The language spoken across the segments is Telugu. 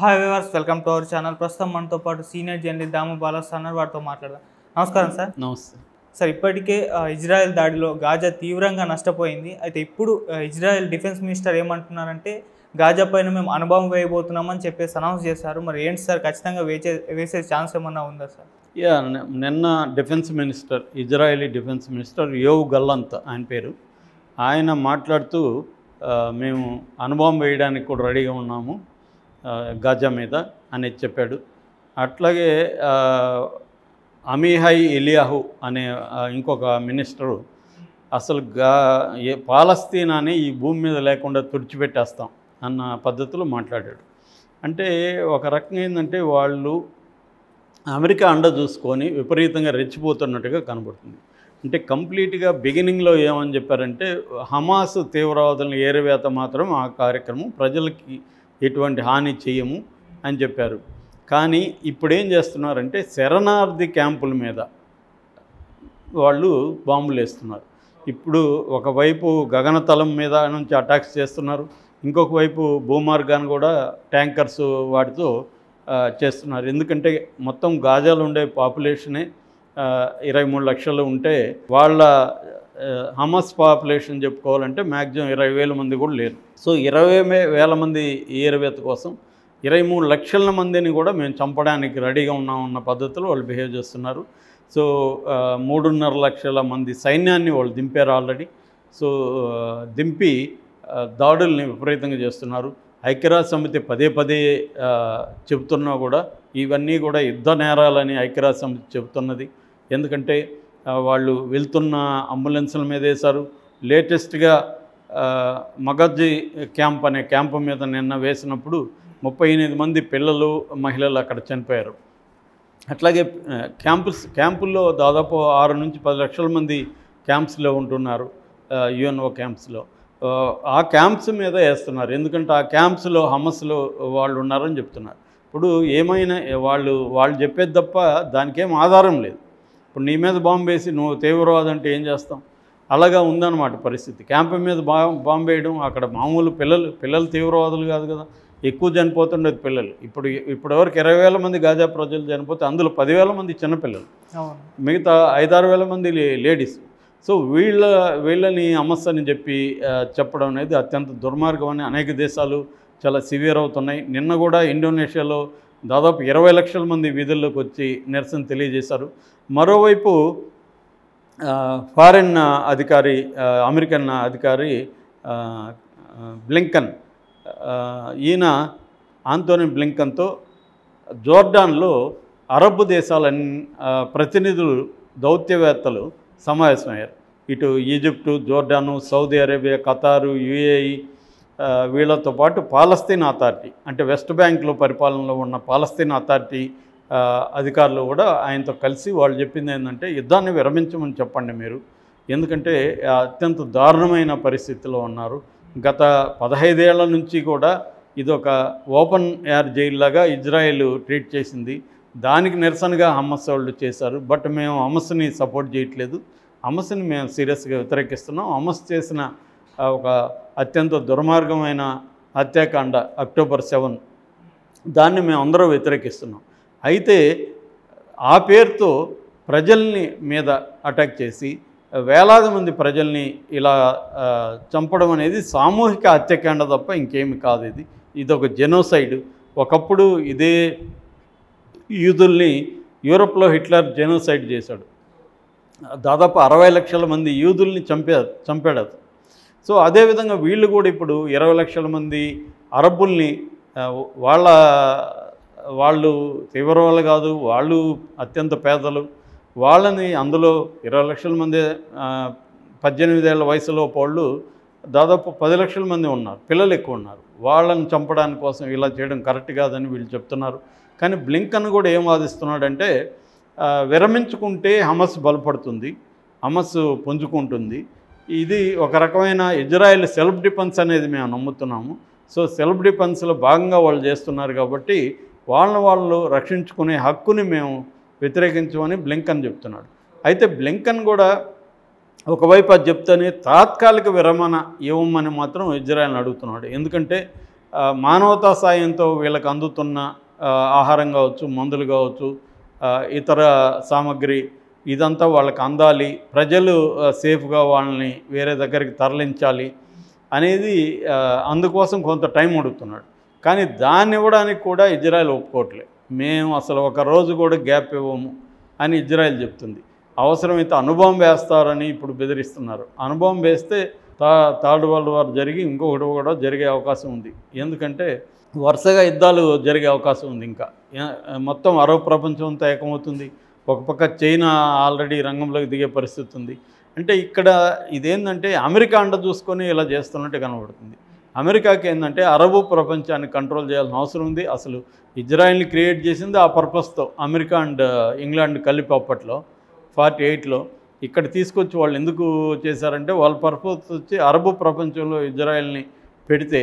hi viewers welcome to our channel ప్రస్తుతం మనతో పాటు సీనియర్ జర్నలిస్ట్ దాము బాలస్ అన్నారు వారితో మాట్లాడదాం నమస్కారం సార్ నమస్తే సార్ ఇప్పటికే ఇజ్రాయెల్ దాడిలో గాజా తీవ్రంగా నష్టపోయింది అయితే ఇప్పుడు ఇజ్రాయెల్ డిఫెన్స్ మినిస్టర్ ఏమంటున్నారంటే గాజా పైన మేము అనుభవం వేయబోతున్నామని చెప్పేసి అనౌన్స్ చేశారు మరి ఏంటి సార్ ఖచ్చితంగా వేచే వేసే ఛాన్స్ ఏమన్నా ఉందా సార్ యా నిన్న defence minister Israeli defence minister Yoav Gallant ఆయన పేరు ఆయన మాట్లాడుతూ మేము అనుభవం వేయడానికి కూడా రెడీగా ఉన్నాము గాజా మీద అని చెప్పాడు అట్లాగే అమీహై ఎలియాహు అనే ఇంకొక మినిస్టరు అసలు గా ఏ పాలస్తీనాని ఈ భూమి మీద లేకుండా తుడిచిపెట్టేస్తాం అన్న పద్ధతిలో మాట్లాడాడు అంటే ఒక రకంగా ఏంటంటే వాళ్ళు అమెరికా అండ చూసుకొని విపరీతంగా రెచ్చిపోతున్నట్టుగా కనబడుతుంది అంటే కంప్లీట్గా బిగినింగ్లో ఏమని చెప్పారంటే హమాస్ తీవ్రవాదులను ఏరివేత మాత్రం ఆ కార్యక్రమం ప్రజలకి ఎటువంటి హాని చేయము అని చెప్పారు కానీ ఇప్పుడు ఏం చేస్తున్నారంటే శరణార్థి క్యాంపుల మీద వాళ్ళు బాంబులు వేస్తున్నారు ఇప్పుడు ఒకవైపు గగనతలం మీద నుంచి అటాక్స్ చేస్తున్నారు ఇంకొక వైపు భూమార్గాన్ని కూడా ట్యాంకర్స్ వాటితో చేస్తున్నారు ఎందుకంటే మొత్తం గాజాలు ఉండే పాపులేషనే ఇరవై మూడు లక్షలు ఉంటే వాళ్ళ హమస్ పాపులేషన్ చెప్పుకోవాలంటే మ్యాక్సిమం ఇరవై వేల మంది కూడా లేరు సో ఇరవై వేల మంది ఏరవేత కోసం ఇరవై మూడు లక్షల మందిని కూడా మేము చంపడానికి రెడీగా ఉన్నామన్న పద్ధతిలో వాళ్ళు బిహేవ్ చేస్తున్నారు సో మూడున్నర లక్షల మంది సైన్యాన్ని వాళ్ళు దింపారు ఆల్రెడీ సో దింపి దాడుల్ని విపరీతంగా చేస్తున్నారు ఐక్యరాజ్య సమితి పదే పదే చెబుతున్నా కూడా ఇవన్నీ కూడా యుద్ధ నేరాలని ఐక్యరాజ్య సమితి చెబుతున్నది ఎందుకంటే వాళ్ళు వెళ్తున్న అంబులెన్సుల మీద వేశారు లేటెస్ట్గా మగజ్జీ క్యాంప్ అనే క్యాంప్ మీద నిన్న వేసినప్పుడు ముప్పై ఎనిమిది మంది పిల్లలు మహిళలు అక్కడ చనిపోయారు అట్లాగే క్యాంపుస్ క్యాంపుల్లో దాదాపు ఆరు నుంచి పది లక్షల మంది క్యాంప్స్లో ఉంటున్నారు యుఎన్ఓ క్యాంప్స్లో ఆ క్యాంప్స్ మీద వేస్తున్నారు ఎందుకంటే ఆ క్యాంప్స్లో హమస్లో వాళ్ళు ఉన్నారని చెప్తున్నారు ఇప్పుడు ఏమైనా వాళ్ళు వాళ్ళు చెప్పేది తప్ప దానికేం ఆధారం లేదు ఇప్పుడు నీ మీద బాంబు వేసి నువ్వు తీవ్రవాదం అంటే ఏం చేస్తాం అలాగా ఉందన్నమాట పరిస్థితి క్యాంప్ మీద బా బాంబు వేయడం అక్కడ మామూలు పిల్లలు పిల్లలు తీవ్రవాదులు కాదు కదా ఎక్కువ చనిపోతుండేది పిల్లలు ఇప్పుడు ఇప్పుడు ఎవరికి ఇరవై వేల మంది గాజా ప్రజలు చనిపోతే అందులో పదివేల మంది చిన్నపిల్లలు మిగతా ఐదారు వేల మంది లేడీస్ సో వీళ్ళ వీళ్ళని అమస్సని చెప్పి చెప్పడం అనేది అత్యంత దుర్మార్గం అనేక దేశాలు చాలా సివియర్ అవుతున్నాయి నిన్న కూడా ఇండోనేషియాలో దాదాపు ఇరవై లక్షల మంది వీధుల్లోకి వచ్చి నిరసన తెలియజేశారు మరోవైపు ఫారిన్ అధికారి అమెరికన్ అధికారి బ్లింకన్ ఈయన ఆంతోని బ్లింకన్తో జోర్డాన్లో అరబ్ దేశాల ప్రతినిధులు దౌత్యవేత్తలు సమావేశమయ్యారు ఇటు Egypt Jordan Saudi Arabia Qatar UAE వీళ్ళతో పాటు పాలస్తీన్ అథారిటీ అంటే వెస్ట్ బ్యాంక్లో పరిపాలనలో ఉన్న పాలస్తీన్ అథారిటీ అధికారులు కూడా ఆయనతో కలిసి వాళ్ళు చెప్పింది ఏంటంటే యుద్ధాన్ని విరమించమని చెప్పండి మీరు ఎందుకంటే అత్యంత దారుణమైన పరిస్థితిలో ఉన్నారు గత పదహైదేళ్ల నుంచి కూడా ఇదొక ఓపెన్ ఎయిర్ జైల్లాగా ఇజ్రాయెల్ ట్రీట్ చేసింది దానికి నిరసనగా హమస్ వాళ్ళు చేశారు బట్ మేము హమస్ని సపోర్ట్ చేయట్లేదు హమస్ని మేము సీరియస్గా వ్యతిరేకిస్తున్నాం హమస్ చేసిన ఒక అత్యంత దుర్మార్గమైన హత్యాకాండ అక్టోబర్ సెవెన్ దాన్ని మేము అందరూ వ్యతిరేకిస్తున్నాం అయితే ఆ పేరుతో ప్రజల్ని మీద అటాక్ చేసి వేలాది మంది ప్రజల్ని ఇలా చంపడం అనేది సామూహిక హత్యాకాండ తప్ప ఇంకేమి కాదు ఇది ఇది ఒక జెనోసైడ్ ఒకప్పుడు ఇదే యూదుల్ని యూరప్లో హిట్లర్ జెనోసైడ్ చేశాడు దాదాపు అరవై లక్షల మంది యూదుల్ని చంపే చంపాడు సో అదేవిధంగా వీళ్ళు కూడా ఇప్పుడు ఇరవై లక్షల మంది అరబ్బుల్ని వాళ్ళ వాళ్ళు తీవ్రవాళ్ళు కాదు వాళ్ళు అత్యంత పేదలు వాళ్ళని అందులో ఇరవై లక్షల మంది పద్దెనిమిదేళ్ల వయసులో వాళ్ళు దాదాపు పది లక్షల మంది ఉన్నారు పిల్లలు ఎక్కువ ఉన్నారు వాళ్ళని చంపడానికి కోసం ఇలా చేయడం కరెక్ట్ కాదని వీళ్ళు చెప్తున్నారు కానీ బ్లింకన్ కూడా ఏం వాదిస్తున్నాడంటే విరమించుకుంటే హమస్ బలపడుతుంది హమస్ పుంజుకుంటుంది ఇది ఒక రకమైన ఇజ్రాయెల్ సెల్ఫ్ డిఫెన్స్ అనేది మేము నమ్ముతున్నాము సో సెల్ఫ్ డిఫెన్స్లో భాగంగా వాళ్ళు చేస్తున్నారు కాబట్టి వాళ్ళని వాళ్ళు రక్షించుకునే హక్కుని మేము వ్యతిరేకించమని బ్లింకన్ చెప్తున్నాడు అయితే బ్లింకన్ కూడా ఒకవైపు అది చెప్తేనే తాత్కాలిక విరమణ ఇవ్వమని మాత్రం ఇజ్రాయెల్ అడుగుతున్నాడు ఎందుకంటే మానవతా సాయంతో వీళ్ళకి అందుతున్న ఆహారం కావచ్చు మందులు కావచ్చు ఇతర సామాగ్రి ఇదంతా వాళ్ళకి అందాలి ప్రజలు సేఫ్గా వాళ్ళని వేరే దగ్గరికి తరలించాలి అనేది అందుకోసం కొంత టైం అడుగుతున్నాడు కానీ దాన్ని ఇవ్వడానికి కూడా ఇజ్రాయెల్ ఒప్పుకోవట్లే మేము అసలు ఒక రోజు కూడా గ్యాప్ ఇవ్వము అని ఇజ్రాయెల్ చెప్తుంది అవసరమైతే అనుభవం వేస్తారని ఇప్పుడు బెదిరిస్తున్నారు అనుభవం వేస్తే తా థర్డ్ వరల్డ్ వార్ జరిగి ఇంకొకటి కూడా జరిగే అవకాశం ఉంది ఎందుకంటే వరుసగా యుద్ధాలు జరిగే అవకాశం ఉంది ఇంకా మొత్తం అరవ ప్రపంచం అంతా ఏకమవుతుంది ఒక పక్క చైనా ఆల్రెడీ రంగంలోకి దిగే పరిస్థితి ఉంది అంటే ఇక్కడ ఇదేంటంటే అమెరికా అండ చూసుకొని ఇలా చేస్తున్నట్టు కనబడుతుంది అమెరికాకి ఏంటంటే అరబు ప్రపంచాన్ని కంట్రోల్ చేయాల్సిన అవసరం ఉంది అసలు ఇజ్రాయిల్ని క్రియేట్ చేసింది ఆ పర్పస్తో అమెరికా అండ్ ఇంగ్లాండ్ కలిపి అప్పట్లో ఫార్టీ ఎయిట్లో ఇక్కడ తీసుకొచ్చి వాళ్ళు ఎందుకు చేశారంటే వాళ్ళ పర్పస్ వచ్చి అరబు ప్రపంచంలో ఇజ్రాయిల్ని పెడితే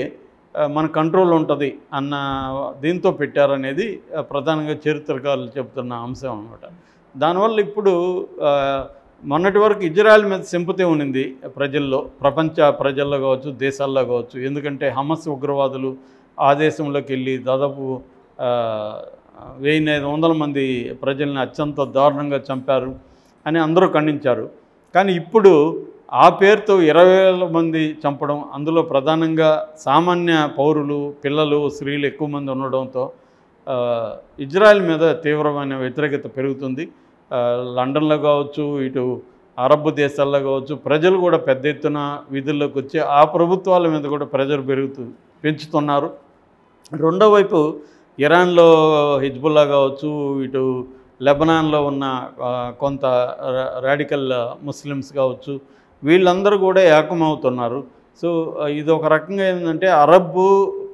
మన కంట్రోల్ ఉంటుంది అన్న దీంతో పెట్టారనేది ప్రధానంగా చరిత్రకారులు చెబుతున్న అంశం అనమాట దానివల్ల ఇప్పుడు మొన్నటి వరకు ఇజ్రాయల్ మీద సింపతి ఉనింది ప్రజల్లో ప్రపంచ ప్రజల్లో కావచ్చు దేశాల్లో కావచ్చు ఎందుకంటే హమస్ ఉగ్రవాదులు ఆ దేశంలోకి వెళ్ళి దాదాపు వెయ్యి ఐదు వందల మంది ప్రజల్ని అత్యంత దారుణంగా చంపారు అని అందరూ ఖండించారు కానీ ఇప్పుడు ఆ పేరుతో ఇరవై వేల మంది చంపడం అందులో ప్రధానంగా సామాన్య పౌరులు పిల్లలు స్త్రీలు ఎక్కువ మంది ఉండడంతో ఇజ్రాయెల్ మీద తీవ్రమైన వ్యతిరేకత పెరుగుతుంది లండన్లో కావచ్చు ఇటు అరబ్ దేశాల్లో కావచ్చు ప్రజలు కూడా పెద్ద ఎత్తున విధుల్లోకి వచ్చి ఆ ప్రభుత్వాల మీద కూడా ప్రజలు పెరుగుతు పెంచుతున్నారు రెండో వైపు ఇరాన్లో హిజ్బుల్లా కావచ్చు ఇటు లెబనాన్లో ఉన్న కొంత రాడికల్ ముస్లిమ్స్ కావచ్చు వీళ్ళందరూ కూడా ఏకమవుతున్నారు సో ఇది ఒక రకంగా ఏంటంటే అరబ్బు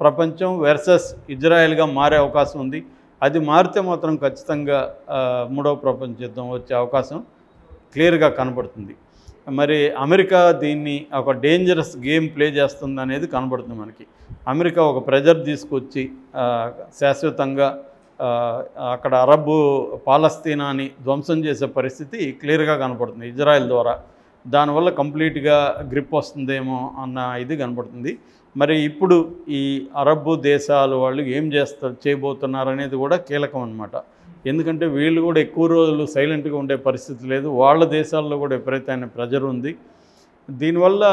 ప్రపంచం వెర్సెస్ ఇజ్రాయెల్గా మారే అవకాశం ఉంది అది మారితే మాత్రం ఖచ్చితంగా మూడవ ప్రపంచ యుద్ధం వచ్చే అవకాశం క్లియర్గా కనబడుతుంది మరి అమెరికా దీన్ని ఒక డేంజరస్ గేమ్ ప్లే చేస్తుంది అనేది కనబడుతుంది మనకి అమెరికా ఒక ప్రెజర్ తీసుకొచ్చి శాశ్వతంగా అక్కడ అరబ్బు పాలస్తీనాని ధ్వంసం చేసే పరిస్థితి క్లియర్గా కనపడుతుంది ఇజ్రాయెల్ ద్వారా దానివల్ల కంప్లీట్గా గ్రిప్ వస్తుందేమో అన్న ఇది కనబడుతుంది మరి ఇప్పుడు ఈ అరబ్ దేశాలు వాళ్ళు ఏం చేస్తారు చేయబోతున్నారు అనేది కూడా కీలకం అనమాట ఎందుకంటే వీళ్ళు కూడా ఎక్కువ రోజులు సైలెంట్గా ఉండే పరిస్థితి లేదు వాళ్ళ దేశాల్లో కూడా విపరీతమైన ప్రెజర్ ఉంది దీనివల్ల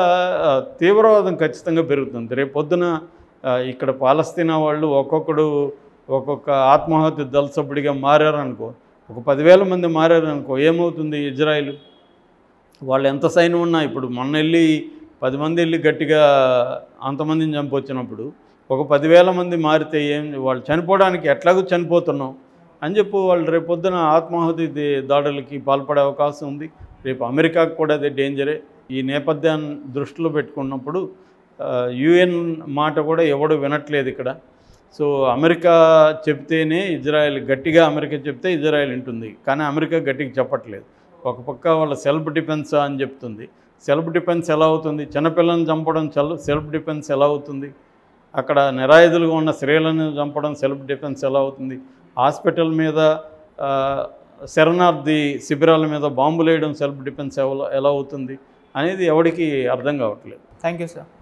తీవ్రవాదం ఖచ్చితంగా పెరుగుతుంది రేపు పొద్దున ఇక్కడ పాలస్తీనా వాళ్ళు ఒక్కొక్కడు ఒక్కొక్క ఆత్మహత్య దళసభ్యుడిగా మారారనుకో ఒక పదివేల మంది మారారనుకో ఏమవుతుంది ఇజ్రాయిల్ వాళ్ళు ఎంత సైన్ ఉన్నా ఇప్పుడు మొన్న వెళ్ళి పది మంది వెళ్ళి గట్టిగా అంతమందిని చంపొచ్చినప్పుడు ఒక పదివేల మంది మారితే ఏం వాళ్ళు చనిపోవడానికి ఎట్లాగూ చనిపోతున్నాం అని చెప్పి వాళ్ళు రేపు పొద్దున ఆత్మాహుతి దాడులకి పాల్పడే అవకాశం ఉంది రేపు అమెరికాకు కూడా అదే డేంజరే ఈ నేపథ్యాన్ని దృష్టిలో పెట్టుకున్నప్పుడు యుఎన్ మాట కూడా ఎవడు వినట్లేదు ఇక్కడ సో అమెరికా చెప్తేనే ఇజ్రాయెల్ గట్టిగా అమెరికా చెప్తే ఇజ్రాయెల్ ఉంటుంది కానీ అమెరికా గట్టిగా చెప్పట్లేదు ఒక పక్క వాళ్ళ సెల్ఫ్ డిఫెన్స్ అని చెప్తుంది సెల్ఫ్ డిఫెన్స్ ఎలా అవుతుంది చిన్నపిల్లల్ని చంపడం సెల్ఫ్ డిఫెన్స్ ఎలా అవుతుంది అక్కడ నిరాయుధులుగా ఉన్న స్త్రీలను చంపడం సెల్ఫ్ డిఫెన్స్ ఎలా అవుతుంది హాస్పిటల్ మీద శరణార్థి శిబిరాల మీద బాంబులు వేయడం సెల్ఫ్ డిఫెన్స్ ఎలా అవుతుంది అనేది ఎవరికి అర్థం కావట్లేదు థ్యాంక్ యూ సార్